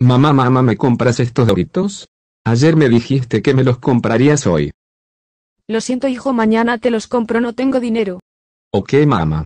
Mamá, mamá, ¿me compras estos doritos? Ayer me dijiste que me los comprarías hoy. Lo siento, hijo, mañana te los compro, no tengo dinero. qué, mamá.